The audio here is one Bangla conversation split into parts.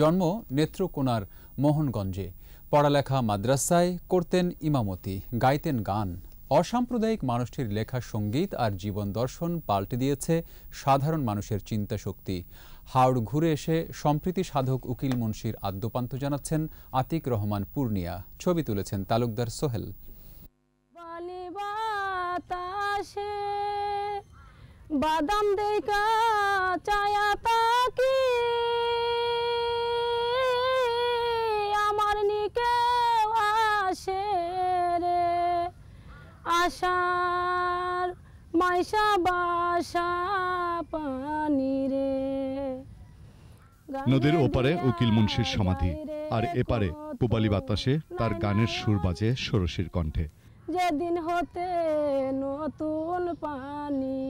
জন্ম নেত্রকোনার মোহনগঞ্জে পড়ালেখা মাদ্রাসায় করতেন ইমামতি গাইতেন গান অসাম্প্রদায়িক মানুষটির লেখা সঙ্গীত আর জীবন দর্শন পাল্টে দিয়েছে সাধারণ মানুষের চিন্তা শক্তি হাওড় ঘুরে এসে সম্প্রীতি সাধক উকিল মুন্সির আদ্যপান্ত জানাচ্ছেন আতিক রহমান পূর্ণিয়া ছবি তুলেছেন তালুকদার সোহেল বাদাম দেখা বাসার মাইশা বাসা পানি রে নদীর ওপারে উকিল মুন্সির সমাধি আর এপারে পুবালি বাতাসে তার গানের সুর বাজে সরসির কণ্ঠে যেদিন হতে নতুন পানি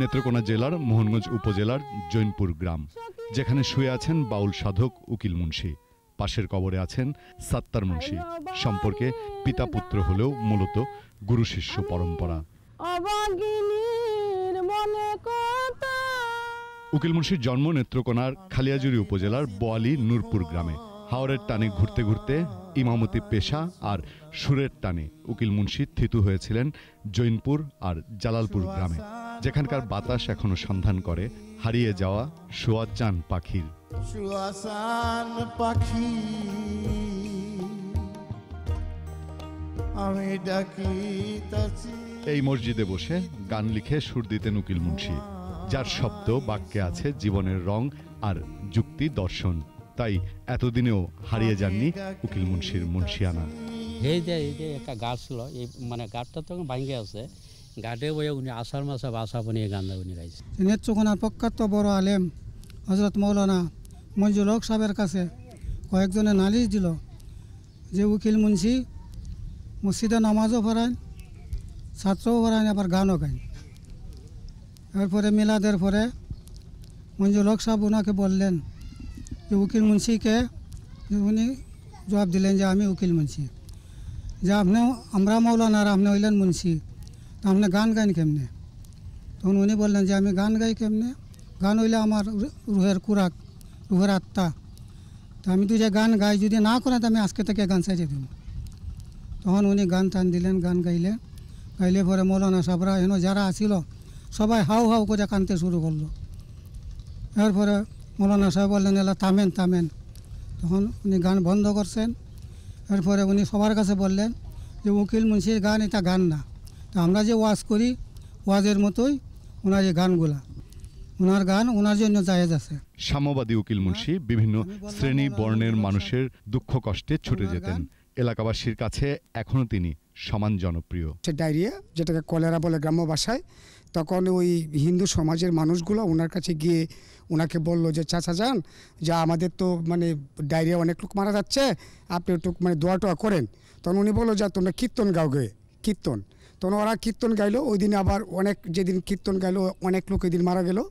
নেত্রকোনা জেলার মোহনগঞ্জ উপজেলার জৈনপুর গ্রাম যেখানে শুয়ে আছেন বাউল সাধক উকিল মুন্সী পাশের কবরে আছেন সাত্তার মুন্সি সম্পর্কে পিতা পুত্র হলেও মূলত গুরু শিষ্য পরম্পরা উকিল মুন্সির জন্ম নেত্রকোনার খালিয়াজুরি উপজেলার বোয়ালি নূরপুর গ্রামে হাওরের টানে ঘুরতে ঘুরতে ইমামতি পেশা আর সুরের টানে উকিল মুন্সি থিতু হয়েছিলেন জৈনপুর আর জালালপুর গ্রামে যেখানকার বাতাস এখনো সন্ধান করে হারিয়ে যাওয়া সুয়াচান পাখির পাখি আমি ডাকি এই মসজিদে বসে গান লিখে সুর দিতেন উকিল মুন্সি যার শব্দ বাক্যে আছে জীবনের রং আর যুক্তি দর্শন তাই এতদিনেও হারিয়ে যাননি উকিল মুন্সির মুন্সিয়ানা এই যে এই যে একটা গাছ ছিল এই মানে গাছটা তো ভাঙে আছে গাটে বয়ে উনি আষাঢ় মাসে বাসা বনিয়ে গান উনি গাইছে নেত্রকোনার প্রখ্যাত বড় আলেম হজরত মৌলানা মঞ্জুর হক সাহেবের কাছে কয়েকজনে নালিশ দিল যে উকিল মুন্সি মসজিদে নামাজও পড়ান ছাত্রও পড়ান আবার গানও গান এরপরে মিলাদের পরে মঞ্জু হক সাহেব ওনাকে বললেন जो वकील मुंशी के उन्हें जवाब दिले जो हमें वकील मुंशी जा हमने अमरा मौलाना रहा हमने ओलन मुंशी तो हमने गान के हमने तो उन्होंने बोलन जा हमें गान के हमने गान ओला हमार रुहेर कुराक रुहेर आत्ता तो हमें तुझे गान गाए जुदी ना करें तो हमें आज के तक गान सजे दूँ तो हाँ, তখন उन्हें गान টান दिले गान গাইলেন গাইলে पर मौलाना সাবরা जरा যারা सबा हाउ हाउ को कानते शुरू कर लो यार মৌলানা সাহেব বললেন এলা থামেন থামেন তখন উনি গান বন্ধ করছেন এরপরে উনি সবার কাছে বললেন যে উকিল মুন্সির গান এটা গান না তো আমরা যে ওয়াজ করি ওয়াজের মতোই ওনার যে গানগুলা ওনার গান ওনার জন্য জায়েজ আছে সাম্যবাদী উকিল মুন্সি বিভিন্ন শ্রেণী বর্ণের মানুষের দুঃখ কষ্টে ছুটে যেতেন এলাকাবাসীর কাছে এখনও তিনি সমান জনপ্রিয় ডায়রিয়া যেটাকে কলেরা বলে গ্রাম্য ভাষায় তখন ওই হিন্দু সমাজের মানুষগুলো ওনার কাছে গিয়ে ওনাকে বলল যে চাচা যান যে আমাদের তো মানে ডায়রিয়া অনেক লোক মারা যাচ্ছে আপনি একটু মানে দোয়া টোয়া করেন তখন উনি বললো যে তোমরা কীর্তন গাও গে কীর্তন তখন ওরা কীর্তন গাইলো ওই দিন আবার অনেক যেদিন কীর্তন গাইলো অনেক লোক ওই দিন মারা গেলো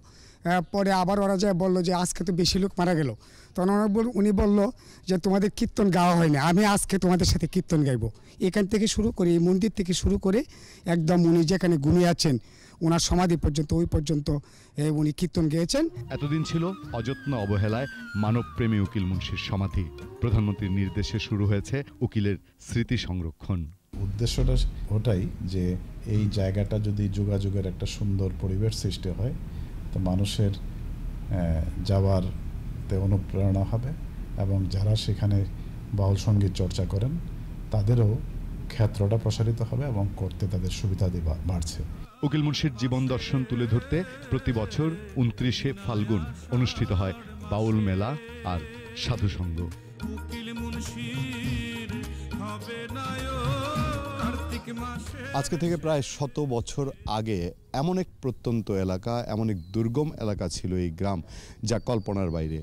পরে আবার ওরা যায় বললো যে আজকে তো বেশি লোক মারা গেল তখন ওরা উনি বলল যে তোমাদের কীর্তন গাওয়া হয়নি আমি আজকে তোমাদের সাথে কীর্তন গাইব এখান থেকে শুরু করে এই মন্দির থেকে শুরু করে একদম উনি যেখানে ঘুমিয়ে আছেন ওনার সমাধি পর্যন্ত ওই পর্যন্ত উনি কীর্তন গেয়েছেন এতদিন ছিল অযত্ন অবহেলায় মানবপ্রেমী উকিল মুন্সির সমাধি প্রধানমন্ত্রীর নির্দেশে শুরু হয়েছে উকিলের স্মৃতি সংরক্ষণ উদ্দেশ্যটা ওটাই যে এই জায়গাটা যদি যোগাযোগের একটা সুন্দর পরিবেশ সৃষ্টি হয় তো মানুষের যাওয়ার তে অনুপ্রেরণা হবে এবং যারা সেখানে বাউল সঙ্গীত চর্চা করেন তাদেরও ক্ষেত্রটা প্রসারিত হবে এবং করতে তাদের সুবিধাদি বাড়ছে উকিল মুন্সির জীবন দর্শন তুলে ধরতে প্রতি বছর উনত্রিশে ফাল্গুন অনুষ্ঠিত হয় বাউল মেলা আর সাধুসঙ্গ উকিল মুন্সির আজকে থেকে প্রায় শত বছর আগে এমন এক প্রত্যন্ত এলাকা এমন এক দুর্গম এলাকা ছিল এই গ্রাম যা কল্পনার বাইরে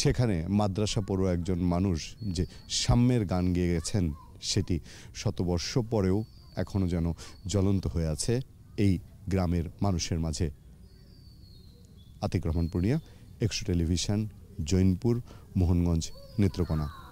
সেখানে মাদ্রাসা পড়ো একজন মানুষ যে সাম্যের গান গেয়ে গেছেন সেটি শতবর্ষ পরেও এখনও যেন জ্বলন্ত হয়ে আছে এই গ্রামের মানুষের মাঝে আতিক রহমান পূর্ণিয়া একশো টেলিভিশন জৈনপুর মোহনগঞ্জ নেত্রকোনা